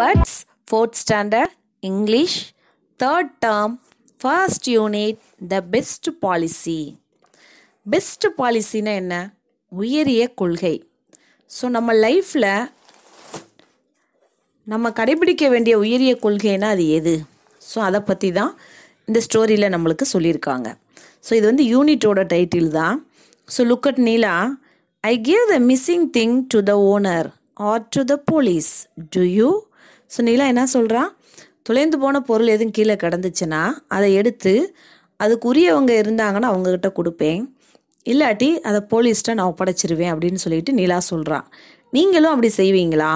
Puts fourth standard English third term first unit the best policy best பாலிசினா என்ன உயரிய கொள்கை ஸோ நம்ம லைஃப்பில் நம்ம கடைபிடிக்க வேண்டிய உயரிய கொள்கைனா அது எது ஸோ அதை பற்றி தான் இந்த ஸ்டோரியில் நம்மளுக்கு சொல்லியிருக்காங்க ஸோ இது வந்து யூனிட்டோட டைட்டில் தான் so look at Nila I give the missing thing to the owner or to the police to you so Nila என்ன சொல்கிறா தொலைந்து போன பொருள் எதுவும் கீழே கிடந்துச்சுன்னா அதை எடுத்து அதுக்குரியவங்க இருந்தாங்கன்னா அவங்கக்கிட்ட கொடுப்பேன் இல்லாட்டி அதை போலீஸ்கிட்ட நான் ஒப்படைச்சிருவேன் அப்படின்னு சொல்லிட்டு நிலா சொல்கிறான் நீங்களும் அப்படி செய்வீங்களா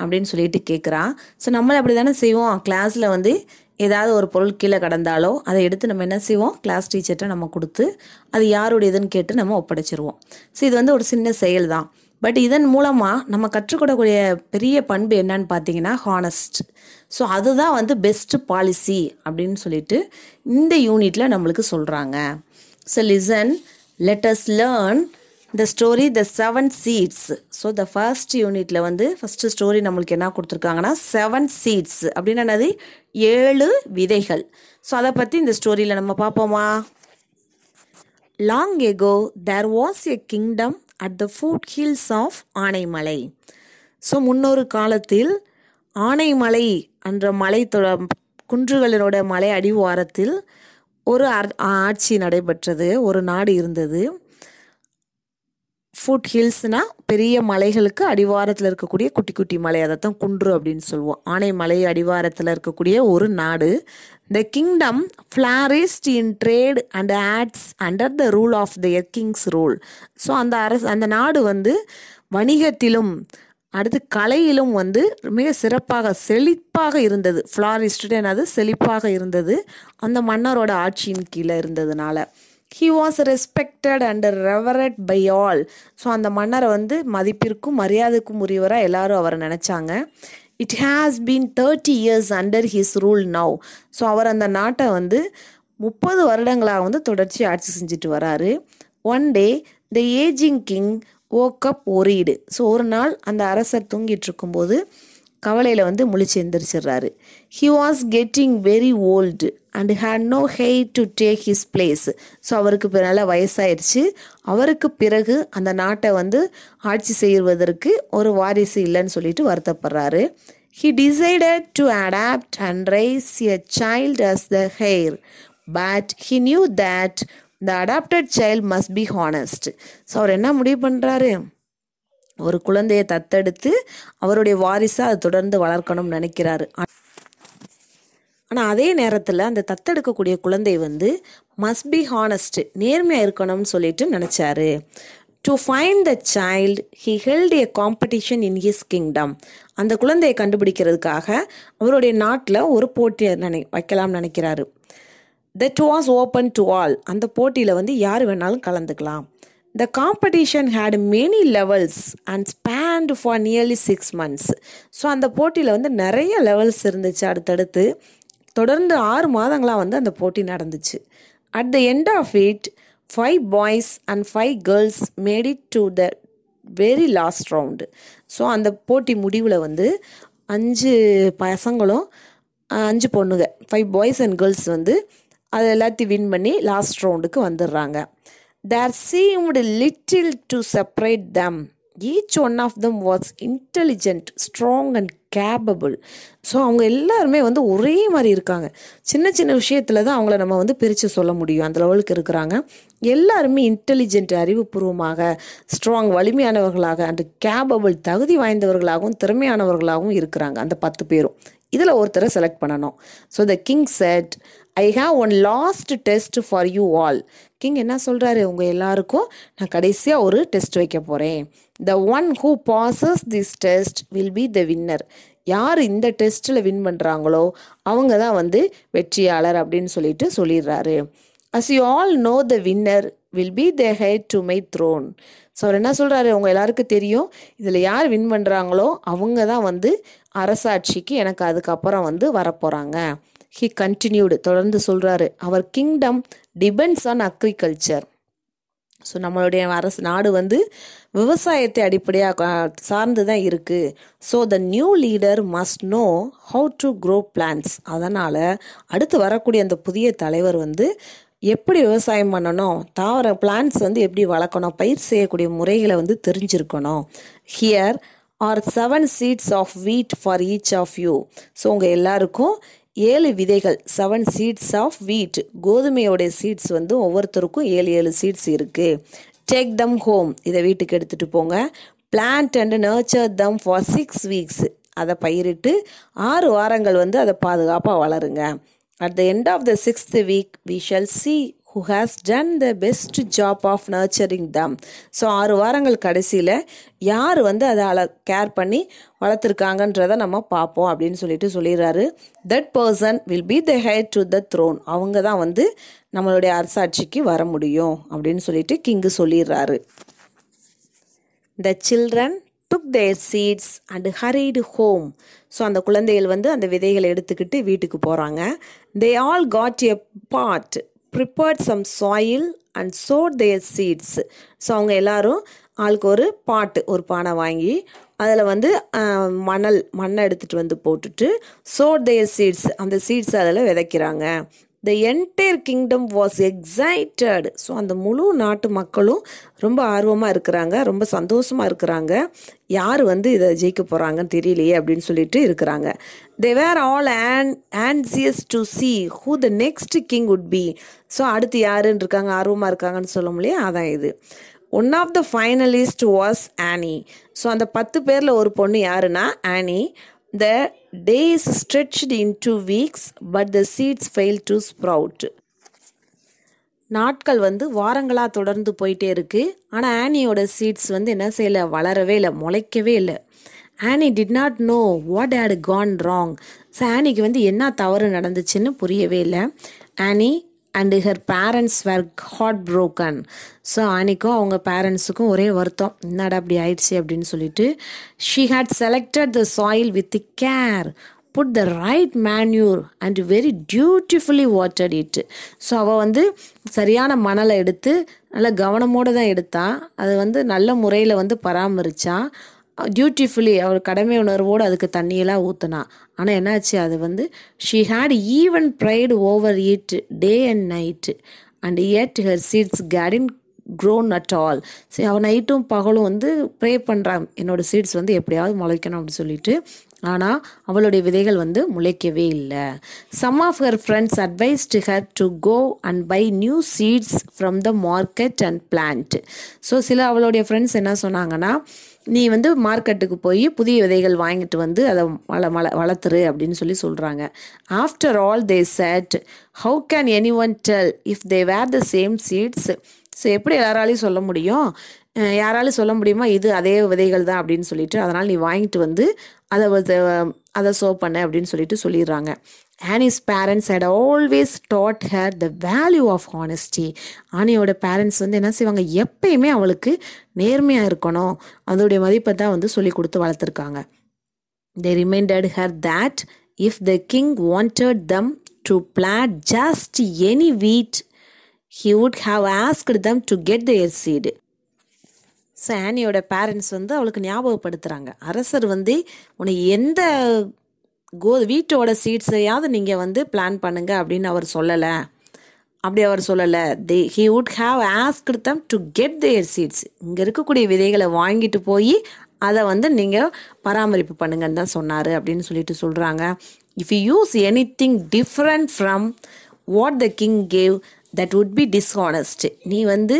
அப்படின்னு சொல்லிட்டு கேட்குறான் ஸோ நம்மளை அப்படி தானே செய்வோம் கிளாஸில் வந்து ஏதாவது ஒரு பொருள் கீழே கடந்தாலோ அதை எடுத்து நம்ம என்ன செய்வோம் கிளாஸ் டீச்சர்கிட்ட நம்ம கொடுத்து அது யாருடையதுன்னு கேட்டு நம்ம ஒப்படைச்சிருவோம் ஸோ இது வந்து ஒரு சின்ன செயல் தான் பட் இதன் மூலமாக நம்ம கற்றுக்கொள்ளக்கூடிய பெரிய பண்பு என்னன்னு பார்த்தீங்கன்னா ஹானஸ்ட் ஸோ அதுதான் வந்து பெஸ்ட்டு பாலிசி அப்படின்னு சொல்லிட்டு இந்த யூனிட்டில் நம்மளுக்கு சொல்கிறாங்க so listen let's learn the story the seven seats so the first யூனிட்டில் வந்து ஃபஸ்ட்டு ஸ்டோரி நம்மளுக்கு என்ன கொடுத்துருக்காங்கன்னா செவன் சீட்ஸ் அப்படின்னு என்னது ஏழு விதைகள் ஸோ அதை பற்றி இந்த ஸ்டோரியில் நம்ம பார்ப்போமா long ago there was a kingdom at the foothills of Anaimalai so முன்னொரு காலத்தில் ஆனைமலை என்ற மலை குன்றுகளினோட மலை அடிவாரத்தில் ஒரு ஆட்சி நடைபெற்றது ஒரு நாடு இருந்தது ஃபுட் ஹில்ஸ்னால் பெரிய மலைகளுக்கு அடிவாரத்தில் இருக்கக்கூடிய குட்டி குட்டி மலை அதை தான் குன்று அப்படின்னு சொல்லுவோம் மலை அடிவாரத்தில் இருக்கக்கூடிய ஒரு நாடு the kingdom flourished in trade and arts under the rule of the king's rule so அந்த அரசு அந்த நாடு வந்து வணிகத்திலும் அடுத்து கலையிலும் வந்து மிக சிறப்பாக செழிப்பாக இருந்தது ஃப்ளாரிஸ்ட் என்னது செழிப்பாக இருந்தது அந்த மன்னரோட ஆட்சியின் கீழே இருந்ததுனால he was respected and revered by all so அந்த மன்னரை வந்து மதிப்பிற்கும் மரியாதைக்கும் உரியவராக எல்லாரும் அவரை நினச்சாங்க it has been thirty years under his rule now so அவர் அந்த நாட்டை வந்து முப்பது வருடங்களாக வந்து தொடர்ச்சி ஆட்சி செஞ்சுட்டு வராரு one day the ageing king woke up worried so ஒரு நாள் அந்த அரசர் தூங்கிட்டு இருக்கும்போது கவலையில் வந்து முழிச்சு எந்திரிச்சிடுறாரு he was getting very old and had no heir to take his place so அவருக்கு நல்லா வயசாயிடுச்சு அவருக்கு பிறகு அந்த நாட்டை வந்து ஆட்சி செய்வதற்கு ஒரு வாரிசு இல்லைன்னு சொல்லிட்டு வருத்தப்படுறாரு he decided to adopt and raise a child as the heir but he knew that the adopted child must be honest so அவர் என்ன முடிவு பண்ணுறாரு ஒரு குழந்தையை தத்தெடுத்து அவருடைய வாரிசாக அதை தொடர்ந்து வளர்க்கணும்னு நினைக்கிறாரு ஆனால் அதே நேரத்தில் அந்த தத்தெடுக்கக்கூடிய குழந்தை வந்து மஸ்ட் பி ஹானஸ்ட் நேர்மையாக இருக்கணும்னு சொல்லிட்டு நினச்சாரு to find the child he held a competition in his kingdom அந்த குழந்தையை கண்டுபிடிக்கிறதுக்காக அவருடைய நாட்டில் ஒரு போட்டியை நினை வைக்கலாம்னு நினைக்கிறாரு that was open to all அந்த போட்டியில் வந்து யார் வேணாலும் கலந்துக்கலாம் the competition had many levels and spanned for nearly six months so அந்த போட்டியில் வந்து நிறைய லெவல்ஸ் இருந்துச்சு அடுத்தடுத்து தொடர்ந்து ஆறு மாதங்களாக வந்து அந்த போட்டி நடந்துச்சு at the end of it five boys and five girls made it to the very last round so அந்த போட்டி முடிவில் வந்து அஞ்சு பசங்களும் அஞ்சு பொண்ணுங்க ஃபைவ் பாய்ஸ் அண்ட் கேர்ள்ஸ் வந்து அதை எல்லாத்தையும் வின் பண்ணி லாஸ்ட் ரவுண்டுக்கு வந்துடுறாங்க there seemed little to separate them each one of them was intelligent strong and capable so அவங்க எல்லாருமே வந்து ஒரே மாதிரி இருக்காங்க சின்ன சின்ன விஷயத்தில் தான் அவங்கள நம்ம வந்து பிரித்து சொல்ல முடியும் அந்த லெவலுக்கு இருக்கிறாங்க எல்லாருமே இன்டெலிஜென்ட் அறிவுபூர்வமாக ஸ்ட்ராங் வலிமையானவர்களாக அண்டு கேபபிள் தகுதி வாய்ந்தவர்களாகவும் திறமையானவர்களாகவும் இருக்கிறாங்க அந்த பத்து பேரும் இதில் ஒருத்தரை செலக்ட் பண்ணணும் so the king said I have one last test for you all king என்ன சொல்கிறாரு உங்கள் எல்லாருக்கும் நான் கடைசியாக ஒரு டெஸ்ட் வைக்க போகிறேன் the one who passes this test will be the winner யார் இந்த டெஸ்ட்டில் வின் பண்ணுறாங்களோ அவங்க தான் வந்து வெற்றியாளர் அப்படின்னு சொல்லிட்டு சொல்லிடுறாரு as you all know the winner will be the head to my throne so அவர் என்ன சொல்கிறாரு உங்கள் எல்லாருக்கும் தெரியும் இதில் யார் வின் பண்ணுறாங்களோ அவங்க தான் வந்து அரசாட்சிக்கு எனக்கு அதுக்கப்புறம் வந்து வரப்போகிறாங்க ஹி கண்டினியூடு தொடர்ந்து சொல்கிறாரு அவர் kingdom depends on agriculture so நம்மளுடைய அரசு நாடு வந்து விவசாயத்தை அடிப்படையாக சார்ந்து தான் இருக்குது so the new leader must know how to grow plants அதனால் அடுத்து வரக்கூடிய அந்த புதிய தலைவர் வந்து எப்படி விவசாயம் பண்ணணும் தாவர பிளான்ஸ் வந்து எப்படி வளர்க்கணும் பயிர் செய்யக்கூடிய முறைகளை வந்து தெரிஞ்சிருக்கணும் here are seven seeds of wheat for each of you so உங்கள் எல்லாருக்கும் ஏழு விதைகள் செவன் சீட்ஸ் ஆஃப் வீட் கோதுமையோடைய சீட்ஸ் வந்து ஒவ்வொருத்தருக்கும் ஏழு ஏழு சீட்ஸ் இருக்குது டேக் தம் ஹோம் இதை வீட்டுக்கு எடுத்துகிட்டு போங்க plant and nurture them for six weeks அதை பயிரிட்டு ஆறு வாரங்கள் வந்து அதை பாதுகாப்பாக வளருங்க at the end of the sixth week we shall see who has done the best job of nurturing them so ஆறு வாரங்கள் கடைசியில் யார் வந்து அதை அள கேர் பண்ணி வளர்த்துருக்காங்கன்றதை நம்ம பார்ப்போம் அப்படின்னு சொல்லிட்டு சொல்லிடுறாரு that person will be the head to the throne அவங்க தான் வந்து நம்மளுடைய அரசாட்சிக்கு வர முடியும் அப்படின்னு சொல்லிட்டு கிங்கு சொல்லிடுறாரு the children took their seeds and hurried home so அந்த குழந்தைகள் வந்து அந்த விதைகளை எடுத்துக்கிட்டு வீட்டுக்கு போகிறாங்க they all got a pot prepared some soil and sowed their seeds so அவங்க எல்லோரும் ஆளுக்கு ஒரு பாட்டு ஒரு பானை வாங்கி அதில் வந்து மணல் மண்ணை எடுத்துகிட்டு வந்து போட்டுட்டு சோட் தேர் சீட்ஸ் அந்த சீட்ஸ் அதில் விதைக்கிறாங்க the entire kingdom was excited so அந்த முழு நாட்டு மக்களும் ரொம்ப ஆர்வமாக இருக்கிறாங்க ரொம்ப சந்தோஷமாக இருக்கிறாங்க யார் வந்து இதை ஜெயிக்க போகிறாங்கன்னு தெரியலையே அப்படின்னு சொல்லிட்டு இருக்கிறாங்க they were all on anxious to see who the next king would be so அடுத்து யாருன்னு இருக்காங்க ஆர்வமாக இருக்காங்கன்னு சொல்ல முடியும் அதான் இது one of the finalist was Annie so அந்த பத்து பேரில் ஒரு பொண்ணு யாருன்னா ஆனி The day is stretched into weeks, but the seeds fail to sprout. நாட்கள் வந்து வாரங்களாக தொடர்ந்து போயிட்டே இருக்குது ஆனால் ஆனியோட சீட்ஸ் வந்து என்ன செய்யலை வளரவே இல்லை முளைக்கவே இல்லை Annie did not know what had gone wrong so ஆனிக்கு வந்து என்ன தவறு நடந்துச்சுன்னு புரியவே இல்லை Annie and her parents were heart broken so அன்னைக்கும் அவங்க பேரண்ட்ஸுக்கும் ஒரே வருத்தம் என்னடா அப்படி ஆயிடுச்சு அப்படின்னு சொல்லிட்டு she had selected the soil with care put the right manure and very dutifully water it so அவள் வந்து சரியான மணலை எடுத்து நல்லா கவனமோடு தான் எடுத்தா அது வந்து நல்ல முறையில் வந்து பராமரித்தான் டியூட்டிஃபுல்லி அவர் கடமை உணர்வோடு அதுக்கு தண்ணியெல்லாம் ஊற்றினா ஆனால் என்னாச்சு அது வந்து she had even prayed over it day and night and yet her seeds கேடின் க்ரோன் அட் ஆல் சரி அவன் நைட்டும் பகலும் வந்து ப்ரே பண்ணுறான் என்னோடய சீட்ஸ் வந்து எப்படியாவது முளைக்கணும் அப்படின்னு சொல்லிட்டு ஆனால் அவளுடைய விதைகள் வந்து முளைக்கவே இல்லை some of her friends advised her to go and buy new seeds from the market and plant so சில அவளுடைய ஃப்ரெண்ட்ஸ் என்ன சொன்னாங்கன்னா நீ வந்து மார்க்கெட்டுக்கு போய் புதிய விதைகள் வாங்கிட்டு வந்து அதை வள வள வளர்த்துரு அப்படின்னு சொல்லி சொல்கிறாங்க after all they said how can any one tell if they were the same seeds so எப்படி எல்லாராலையும் சொல்ல முடியும் யாராலும் சொல்ல முடியுமா இது அதே விதைகள் தான் அப்படின்னு சொல்லிட்டு அதனால் நீ வாங்கிட்டு வந்து அதை அதை சோ பண்ண அப்படின்னு சொல்லிட்டு சொல்லிடுறாங்க Annie's parents had always taught her the value of honesty ஆனியோட பேரண்ட்ஸ் வந்து என்ன செய்வாங்க எப்பயுமே அவளுக்கு நேர்மையாக இருக்கணும் அதோடைய மதிப்பை தான் வந்து சொல்லி கொடுத்து வளர்த்துருக்காங்க they reminded her that if the king wanted them to plant just any wheat he would have asked them to get the seed so ஆனியோட பேரண்ட்ஸ் வந்து அவளுக்கு ஞாபகப்படுத்துகிறாங்க அரசர் வந்து உன்னை எந்த கோ வீட்டோட சீட்ஸையாவது நீங்கள் வந்து பிளான் பண்ணுங்கள் அப்படின்னு அவர் சொல்லலை அப்படி அவர் சொல்லலை they he would have asked them to get their seeds இங்கே இருக்கக்கூடிய விதைகளை வாங்கிட்டு போய் அதை வந்து நீங்கள் பராமரிப்பு பண்ணுங்கன்னு தான் சொன்னார் அப்படின்னு சொல்லிட்டு சொல்கிறாங்க if you use anything different from what the king gave that would be dishonest நீ வந்து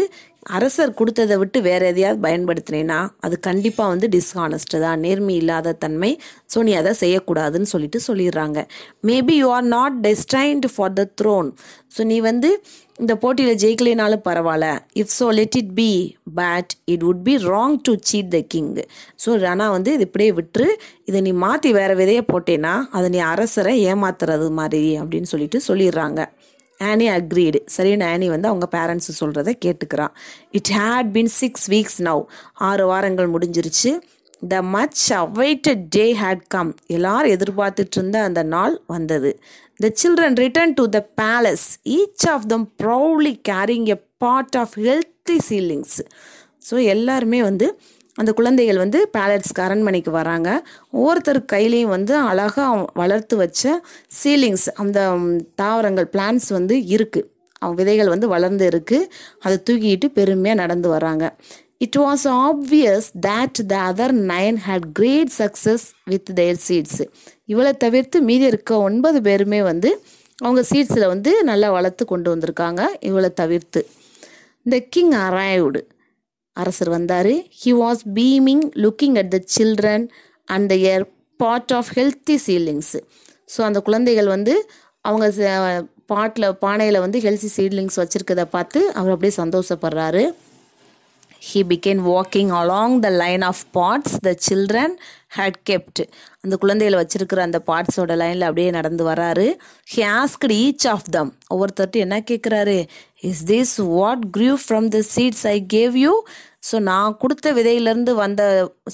அரசர் கொடுத்ததை விட்டு வேறு எதையாவது பயன்படுத்தினேன்னா அது கண்டிப்பாக வந்து டிஸ்ஹானஸ்ட் தான் நேர்மை இல்லாத தன்மை ஸோ நீ அதை செய்யக்கூடாதுன்னு சொல்லிட்டு சொல்லிடுறாங்க maybe you are not destined for the throne so நீ வந்து இந்த போட்டியில் ஜெயிக்கலைனாலும் பரவாயில்ல if so let it be but it would be wrong to cheat the king so ஆனால் வந்து இது இப்படியே விட்டுரு இதை நீ மாற்றி வேறு விதையை போட்டேன்னா அதை நீ அரசரை ஏமாத்துறது மாதிரி அப்படின்னு சொல்லிட்டு சொல்லிடுறாங்க ஆனி அக்ரீடு சரின்னு ஆனி வந்து அவங்க பேரண்ட்ஸ் சொல்கிறத கேட்டுக்கிறான் it had been six weeks now ஆறு வாரங்கள் முடிஞ்சிருச்சு the much awaited day had come எல்லாரும் எதிர்பார்த்துட்டு இருந்த அந்த நாள் வந்தது the children return to the palace each of them proudly carrying a pot of healthy seedlings so எல்லாருமே வந்து அந்த குழந்தைகள் வந்து பேலட்ஸ்க்கு அரண்மனைக்கு வராங்க ஒவ்வொருத்தர் கையிலையும் வந்து அழகாக வளர்த்து வச்ச சீலிங்ஸ் அந்த தாவரங்கள் பிளான்ஸ் வந்து இருக்குது அவங்க விதைகள் வந்து வளர்ந்து இருக்குது அதை தூக்கிட்டு பெருமையாக நடந்து வராங்க it was obvious that the other nine had great success with their seeds இவளை தவிர்த்து மீதி இருக்க ஒன்பது பேருமே வந்து அவங்க சீட்ஸில் வந்து நல்லா வளர்த்து கொண்டு வந்திருக்காங்க இவளை தவிர்த்து த கிங் அரைவுடு அரசர் வந்தார் he was beaming looking at the children and their pot of healthy seedlings so அந்த குழந்தைகள் வந்து அவங்க பாட்டில் பானையில் வந்து ஹெல்த்தி சீட்லிங்ஸ் வச்சுருக்கதை பார்த்து அவர் அப்படியே சந்தோஷப்படுறாரு he began walking along the line of pots the children had kept அந்த குழந்தையில் வச்சுருக்கிற அந்த பார்ட்ஸோட லைனில் அப்படியே நடந்து வராரு ஹியாஸ்கட் ஈச் ஆஃப் தம் ஒவ்வொருத்தர்ட்டு என்ன கேட்குறாரு is this what grew from the seeds I gave you so நான் கொடுத்த விதையிலேருந்து வந்த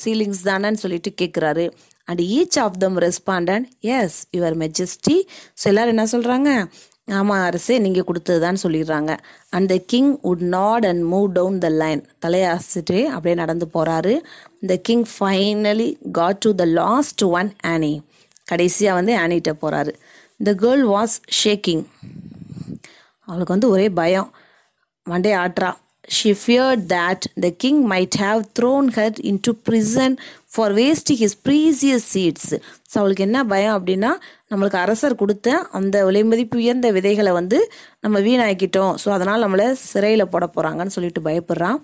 சீலிங்ஸ் தானேன்னு சொல்லிட்டு கேட்குறாரு and each of them responded yes your majesty so எல்லோரும் என்ன சொல்கிறாங்க ஆமாம் அரசே நீங்கள் கொடுத்தது தான் சொல்லிடுறாங்க the king nodded and moved down the த லைன் தலையாசிட்டு அப்படியே நடந்து போகிறாரு இந்த king finally got to the last one Annie கடைசியாக வந்து ஆனிகிட்ட போகிறாரு த கேர்ள் வாஸ் ஷேக்கிங் அவளுக்கு வந்து ஒரே பயம் வண்டே ஆட்ரா she that the king might might thrown thrown her into prison for waste his precious seeds so அவளுக்கு என்ன பயம் அப்படின்னா நம்மளுக்கு அரசர் கொடுத்த அந்த விலைமதிப்பு உயர்ந்த விதைகளை வந்து நம்ம வீணாக்கிட்டோம் ஸோ அதனால் நம்மளை சிறையில் போட போகிறாங்கன்னு சொல்லிட்டு பயப்படுறான்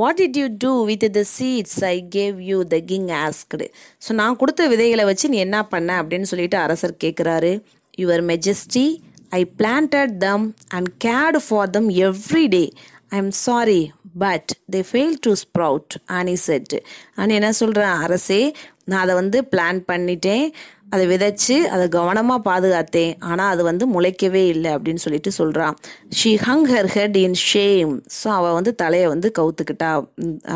what it you do with the seeds I gave you the king asked so நான் கொடுத்த விதைகளை வச்சு நீ என்ன பண்ண அப்படின்னு சொல்லிட்டு அரசர் கேட்குறாரு your majesty I planted them and cared for them every day I am sorry but they fail to sprout Annie said ஆனால் என்ன சொல்கிறேன் அரசே நான் அதை வந்து பிளான் பண்ணிட்டேன் அதை விதைச்சி அதை கவனமாக பாதுகாத்தேன் ஆனால் அது வந்து முளைக்கவே இல்லை அப்படின்னு சொல்லிட்டு சொல்கிறான் she hung her head in shame so அவள் வந்து தலையை வந்து கவுத்துக்கிட்டா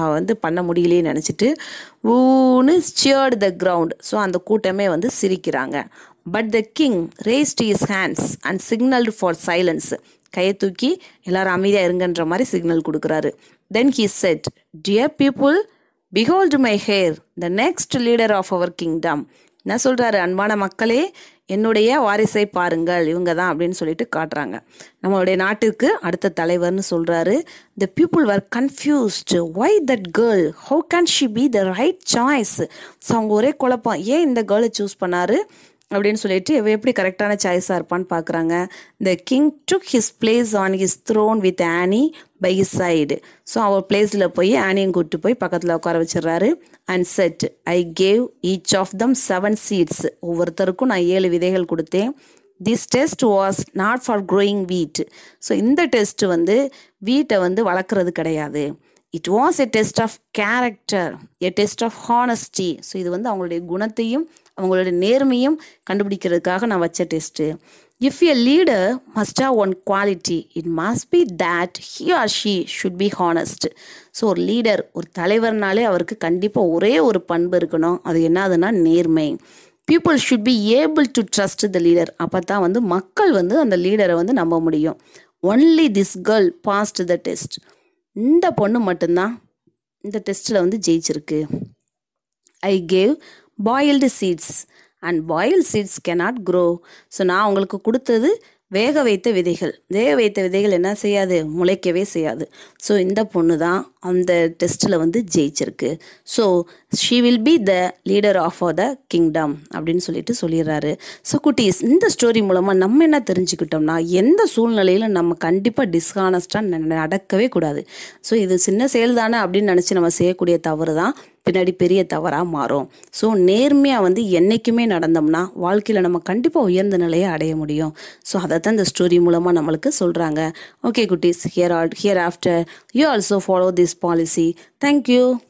அவள் வந்து பண்ண முடியலையே நினச்சிட்டு ஊன்னு ஸ்டியர்டு த கிரவுண்ட் ஸோ அந்த கூட்டமே வந்து சிரிக்கிறாங்க but the king raised his hands and signalled for silence கையை தூக்கி எல்லாரும் அமைதியாக இருங்கன்ற மாதிரி சிக்னல் கொடுக்குறாரு then he said dear people behold my heir the next leader of our kingdom என்ன சொல்கிறாரு அன்பான மக்களே என்னுடைய வாரிசை பாருங்கள் இவங்க தான் அப்படின்னு சொல்லிட்டு காட்டுறாங்க நம்மளுடைய நாட்டிற்கு அடுத்த தலைவர்னு சொல்கிறாரு the people were confused why that girl how can she be the right choice so அவங்க ஒரே குழப்பம் ஏன் இந்த கேர்ளை சூஸ் பண்ணார் அப்படின்னு சொல்லிட்டு இவ எப்படி கரெக்டான சாய்ஸாக இருப்பான்னு பார்க்குறாங்க the king took his place on his throne with Annie by his side so அவர் பிளேஸில் போய் ஆனியும் கூப்பிட்டு போய் பக்கத்தில் உட்கார வச்சிடுறாரு and said I gave each of them seven seeds ஒவ்வொருத்தருக்கும் நான் ஏழு விதைகள் கொடுத்தேன் this test was not for growing wheat so இந்த டெஸ்ட் வந்து வீட்டை வந்து வளர்க்குறது கிடையாது it was a test of character a test of honesty so இது வந்து அவங்களுடைய குணத்தையும் அவங்களோட நேர்மையும் கண்டுபிடிக்கிறதுக்காக நான் வச்ச test if a leader must have one quality it must be that he or she should be honest so ஒரு லீடர் ஒரு தலைவர்னாலே அவருக்கு கண்டிப்பாக ஒரே ஒரு பண்பு இருக்கணும் அது என்னதுன்னா நேர்மை people should be able to trust the leader அப்போ தான் வந்து மக்கள் வந்து அந்த லீடரை வந்து நம்ப முடியும் only this girl passed the test இந்த பொண்ணு மட்டும்தான் இந்த டெஸ்ட்டில் வந்து ஜெயிச்சிருக்கு I gave boiled seeds and boil seeds cannot grow so நான் உங்களுக்கு கொடுத்தது வேக வைத்த விதைகள் வேக வைத்த விதைகள் என்ன செய்யாது முளைக்கவே செய்யாது ஸோ இந்த பொண்ணு தான் அந்த டெஸ்ட்டில் வந்து ஜெயிச்சிருக்கு so she will be the leader of the kingdom அப்படின்னு சொல்லிட்டு சொல்லிடுறாரு ஸோ குட்டீஸ் இந்த ஸ்டோரி மூலமாக நம்ம என்ன தெரிஞ்சுக்கிட்டோம்னா எந்த சூழ்நிலையில் நம்ம கண்டிப்பாக டிஸ்ஹானஸ்டாக நடக்கவே கூடாது ஸோ இது சின்ன செயல் தானே அப்படின்னு நினச்சி நம்ம செய்யக்கூடிய தவறு தான் பின்னாடி பெரிய தவறாக மாறும் ஸோ நேர்மையாக வந்து என்றைக்குமே நடந்தோம்னா வாழ்க்கையில் நம்ம கண்டிப்பாக உயர்ந்த நிலையை அடைய முடியும் ஸோ அதை தான் இந்த ஸ்டோரி மூலமாக நம்மளுக்கு சொல்கிறாங்க ஓகே குட்டீஸ் here all hereafter you also follow this this policy. Thank you.